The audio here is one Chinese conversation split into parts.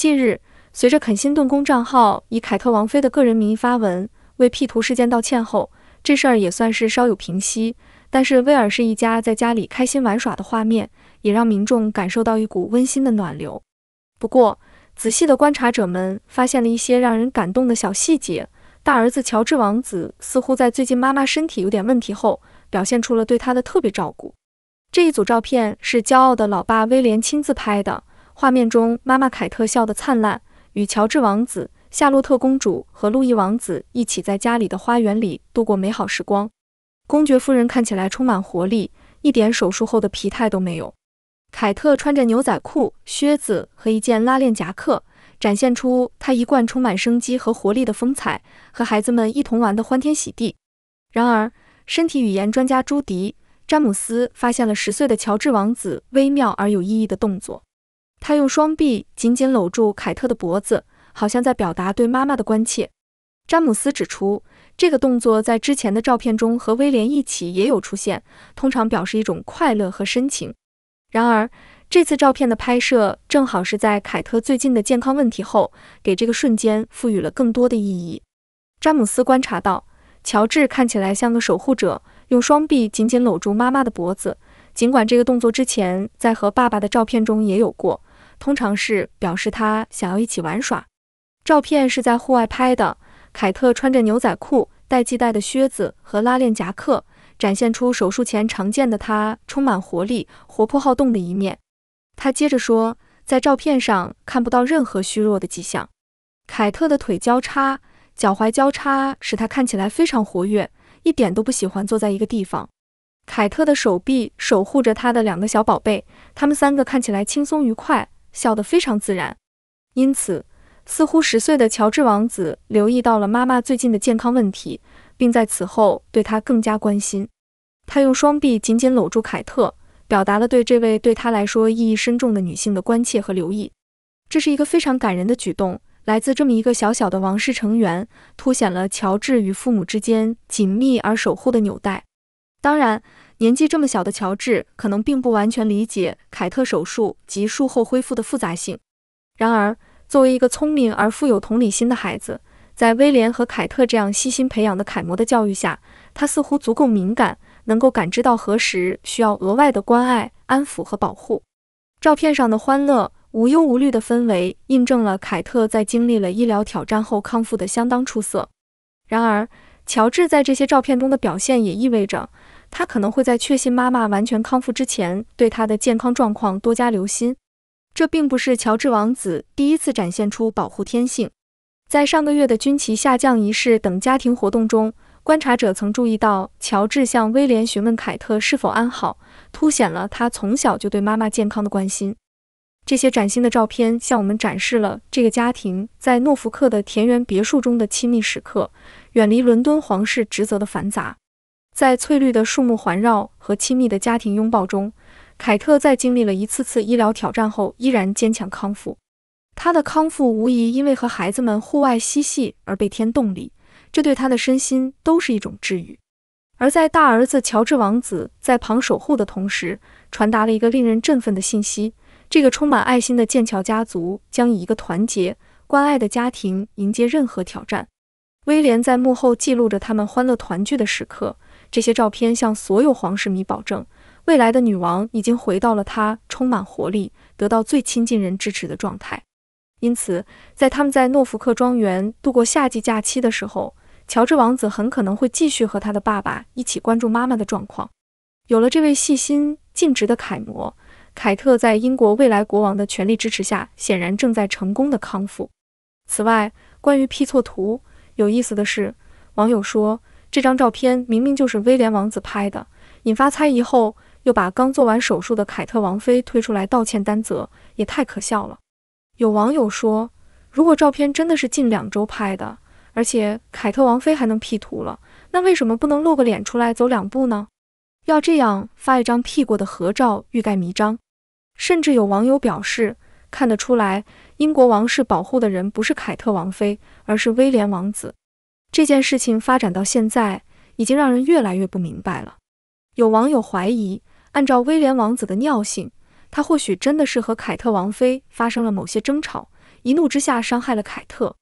近日，随着肯辛顿宫账号以凯特王妃的个人名义发文为 P 图事件道歉后，这事儿也算是稍有平息。但是威尔士一家在家里开心玩耍的画面，也让民众感受到一股温馨的暖流。不过，仔细的观察者们发现了一些让人感动的小细节。大儿子乔治王子似乎在最近妈妈身体有点问题后，表现出了对她的特别照顾。这一组照片是骄傲的老爸威廉亲自拍的。画面中，妈妈凯特笑得灿烂，与乔治王子、夏洛特公主和路易王子一起在家里的花园里度过美好时光。公爵夫人看起来充满活力，一点手术后的疲态都没有。凯特穿着牛仔裤、靴子和一件拉链夹克，展现出她一贯充满生机和活力的风采，和孩子们一同玩得欢天喜地。然而，身体语言专家朱迪·詹姆斯发现了十岁的乔治王子微妙而有意义的动作。他用双臂紧紧搂住凯特的脖子，好像在表达对妈妈的关切。詹姆斯指出，这个动作在之前的照片中和威廉一起也有出现，通常表示一种快乐和深情。然而，这次照片的拍摄正好是在凯特最近的健康问题后，给这个瞬间赋予了更多的意义。詹姆斯观察到，乔治看起来像个守护者，用双臂紧紧搂住妈妈的脖子，尽管这个动作之前在和爸爸的照片中也有过。通常是表示他想要一起玩耍。照片是在户外拍的，凯特穿着牛仔裤、带系带的靴子和拉链夹克，展现出手术前常见的他充满活力、活泼好动的一面。他接着说，在照片上看不到任何虚弱的迹象。凯特的腿交叉，脚踝交叉，使他看起来非常活跃，一点都不喜欢坐在一个地方。凯特的手臂守护着他的两个小宝贝，他们三个看起来轻松愉快。笑得非常自然，因此似乎十岁的乔治王子留意到了妈妈最近的健康问题，并在此后对他更加关心。他用双臂紧紧搂住凯特，表达了对这位对他来说意义深重的女性的关切和留意。这是一个非常感人的举动，来自这么一个小小的王室成员，凸显了乔治与父母之间紧密而守护的纽带。当然。年纪这么小的乔治可能并不完全理解凯特手术及术后恢复的复杂性。然而，作为一个聪明而富有同理心的孩子，在威廉和凯特这样悉心培养的楷模的教育下，他似乎足够敏感，能够感知到何时需要额外的关爱、安抚和保护。照片上的欢乐、无忧无虑的氛围，印证了凯特在经历了医疗挑战后康复的相当出色。然而，乔治在这些照片中的表现也意味着。他可能会在确信妈妈完全康复之前，对她的健康状况多加留心。这并不是乔治王子第一次展现出保护天性。在上个月的军旗下降仪式等家庭活动中，观察者曾注意到，乔治向威廉询问凯特是否安好，凸显了他从小就对妈妈健康的关心。这些崭新的照片向我们展示了这个家庭在诺福克的田园别墅中的亲密时刻，远离伦敦皇室职责的繁杂。在翠绿的树木环绕和亲密的家庭拥抱中，凯特在经历了一次次医疗挑战后，依然坚强康复。她的康复无疑因为和孩子们户外嬉戏而被添动力，这对她的身心都是一种治愈。而在大儿子乔治王子在旁守护的同时，传达了一个令人振奋的信息：这个充满爱心的剑桥家族将以一个团结关爱的家庭迎接任何挑战。威廉在幕后记录着他们欢乐团聚的时刻，这些照片向所有皇室迷保证，未来的女王已经回到了她充满活力、得到最亲近人支持的状态。因此，在他们在诺福克庄园度过夏季假期的时候，乔治王子很可能会继续和他的爸爸一起关注妈妈的状况。有了这位细心尽职的楷模，凯特在英国未来国王的全力支持下，显然正在成功的康复。此外，关于 P 错图。有意思的是，网友说这张照片明明就是威廉王子拍的，引发猜疑后，又把刚做完手术的凯特王妃推出来道歉担责，也太可笑了。有网友说，如果照片真的是近两周拍的，而且凯特王妃还能 P 图了，那为什么不能露个脸出来走两步呢？要这样发一张 P 过的合照，欲盖弥彰。甚至有网友表示。看得出来，英国王室保护的人不是凯特王妃，而是威廉王子。这件事情发展到现在，已经让人越来越不明白了。有网友怀疑，按照威廉王子的尿性，他或许真的是和凯特王妃发生了某些争吵，一怒之下伤害了凯特。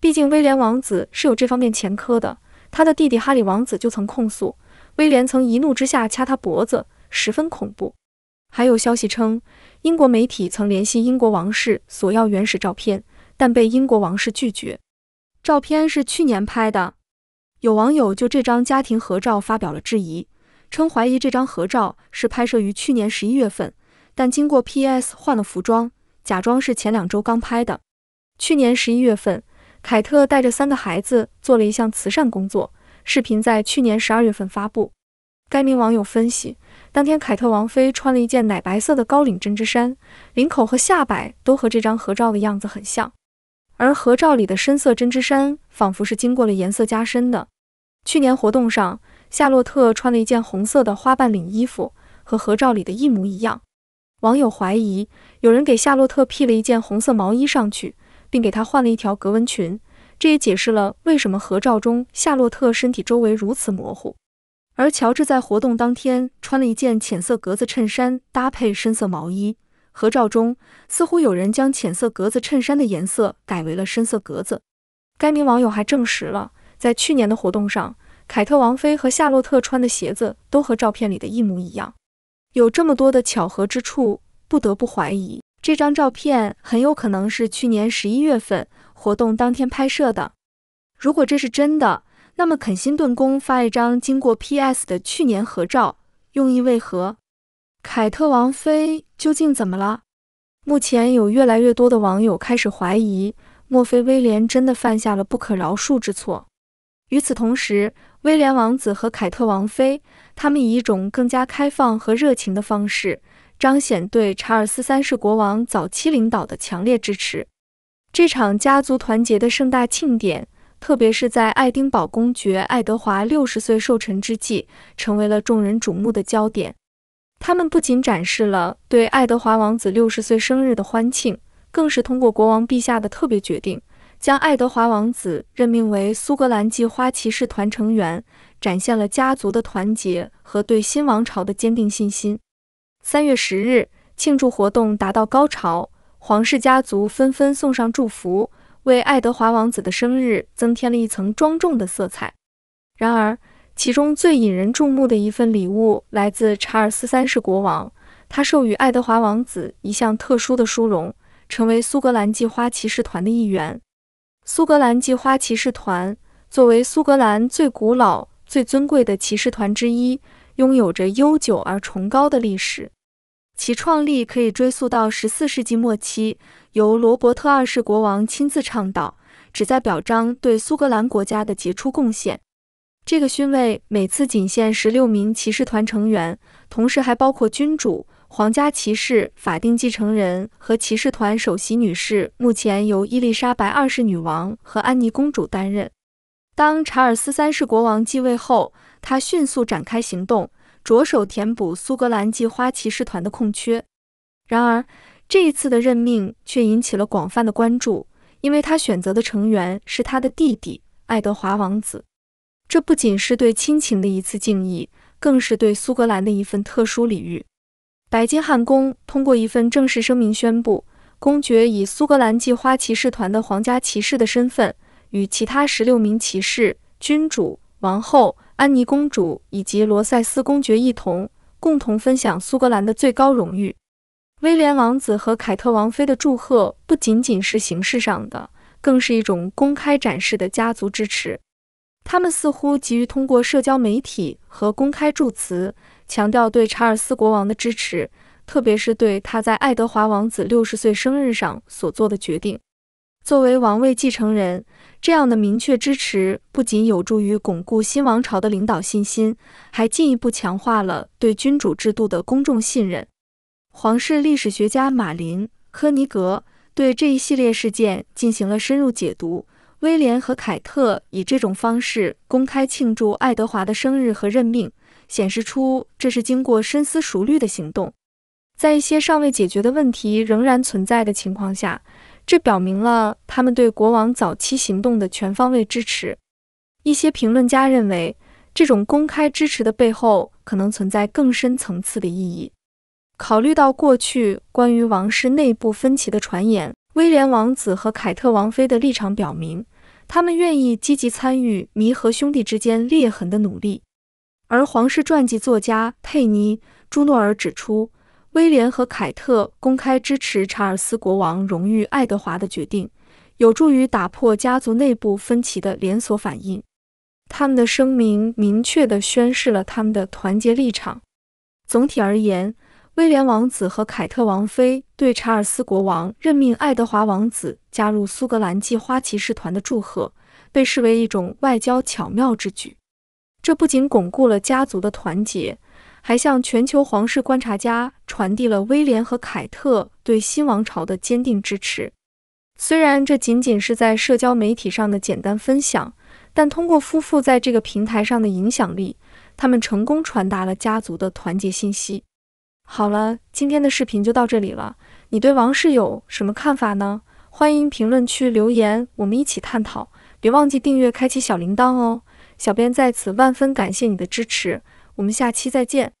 毕竟威廉王子是有这方面前科的，他的弟弟哈里王子就曾控诉威廉曾一怒之下掐他脖子，十分恐怖。还有消息称，英国媒体曾联系英国王室索要原始照片，但被英国王室拒绝。照片是去年拍的。有网友就这张家庭合照发表了质疑，称怀疑这张合照是拍摄于去年十一月份，但经过 PS 换了服装，假装是前两周刚拍的。去年十一月份，凯特带着三个孩子做了一项慈善工作，视频在去年十二月份发布。该名网友分析，当天凯特王妃穿了一件奶白色的高领针织衫，领口和下摆都和这张合照的样子很像，而合照里的深色针织衫仿佛是经过了颜色加深的。去年活动上，夏洛特穿了一件红色的花瓣领衣服，和合照里的一模一样。网友怀疑有人给夏洛特披了一件红色毛衣上去，并给她换了一条格纹裙，这也解释了为什么合照中夏洛特身体周围如此模糊。而乔治在活动当天穿了一件浅色格子衬衫，搭配深色毛衣。合照中，似乎有人将浅色格子衬衫的颜色改为了深色格子。该名网友还证实了，在去年的活动上，凯特王妃和夏洛特穿的鞋子都和照片里的一模一样。有这么多的巧合之处，不得不怀疑这张照片很有可能是去年十一月份活动当天拍摄的。如果这是真的，那么，肯辛顿宫发一张经过 PS 的去年合照，用意为何？凯特王妃究竟怎么了？目前有越来越多的网友开始怀疑，莫非威廉真的犯下了不可饶恕之错？与此同时，威廉王子和凯特王妃，他们以一种更加开放和热情的方式，彰显对查尔斯三世国王早期领导的强烈支持。这场家族团结的盛大庆典。特别是在爱丁堡公爵爱德华六十岁寿辰之际，成为了众人瞩目的焦点。他们不仅展示了对爱德华王子六十岁生日的欢庆，更是通过国王陛下的特别决定，将爱德华王子任命为苏格兰蓟花骑士团成员，展现了家族的团结和对新王朝的坚定信心。三月十日，庆祝活动达到高潮，皇室家族纷纷送上祝福。为爱德华王子的生日增添了一层庄重的色彩。然而，其中最引人注目的一份礼物来自查尔斯三世国王，他授予爱德华王子一项特殊的殊荣，成为苏格兰蓟花骑士团的一员。苏格兰蓟花骑士团作为苏格兰最古老、最尊贵的骑士团之一，拥有着悠久而崇高的历史，其创立可以追溯到十四世纪末期。由罗伯特二世国王亲自倡导，旨在表彰对苏格兰国家的杰出贡献。这个勋位每次仅限十六名骑士团成员，同时还包括君主、皇家骑士、法定继承人和骑士团首席女士。目前由伊丽莎白二世女王和安妮公主担任。当查尔斯三世国王继位后，他迅速展开行动，着手填补苏格兰蓟花骑士团的空缺。然而，这一次的任命却引起了广泛的关注，因为他选择的成员是他的弟弟爱德华王子。这不仅是对亲情的一次敬意，更是对苏格兰的一份特殊礼遇。白金汉宫通过一份正式声明宣布，公爵以苏格兰计花骑士团的皇家骑士的身份，与其他十六名骑士、君主、王后安妮公主以及罗塞斯公爵一同，共同分享苏格兰的最高荣誉。威廉王子和凯特王妃的祝贺不仅仅是形式上的，更是一种公开展示的家族支持。他们似乎急于通过社交媒体和公开祝词，强调对查尔斯国王的支持，特别是对他在爱德华王子六十岁生日上所做的决定。作为王位继承人，这样的明确支持不仅有助于巩固新王朝的领导信心，还进一步强化了对君主制度的公众信任。皇室历史学家马林·科尼格对这一系列事件进行了深入解读。威廉和凯特以这种方式公开庆祝爱德华的生日和任命，显示出这是经过深思熟虑的行动。在一些尚未解决的问题仍然存在的情况下，这表明了他们对国王早期行动的全方位支持。一些评论家认为，这种公开支持的背后可能存在更深层次的意义。考虑到过去关于王室内部分歧的传言，威廉王子和凯特王妃的立场表明，他们愿意积极参与弥合兄弟之间裂痕的努力。而皇室传记作家佩妮·朱诺尔指出，威廉和凯特公开支持查尔斯国王荣誉爱德华的决定，有助于打破家族内部分歧的连锁反应。他们的声明明确地宣示了他们的团结立场。总体而言。威廉王子和凯特王妃对查尔斯国王任命爱德华王子加入苏格兰籍花骑士团的祝贺，被视为一种外交巧妙之举。这不仅巩固了家族的团结，还向全球皇室观察家传递了威廉和凯特对新王朝的坚定支持。虽然这仅仅是在社交媒体上的简单分享，但通过夫妇在这个平台上的影响力，他们成功传达了家族的团结信息。好了，今天的视频就到这里了。你对王室有什么看法呢？欢迎评论区留言，我们一起探讨。别忘记订阅、开启小铃铛哦！小编在此万分感谢你的支持，我们下期再见。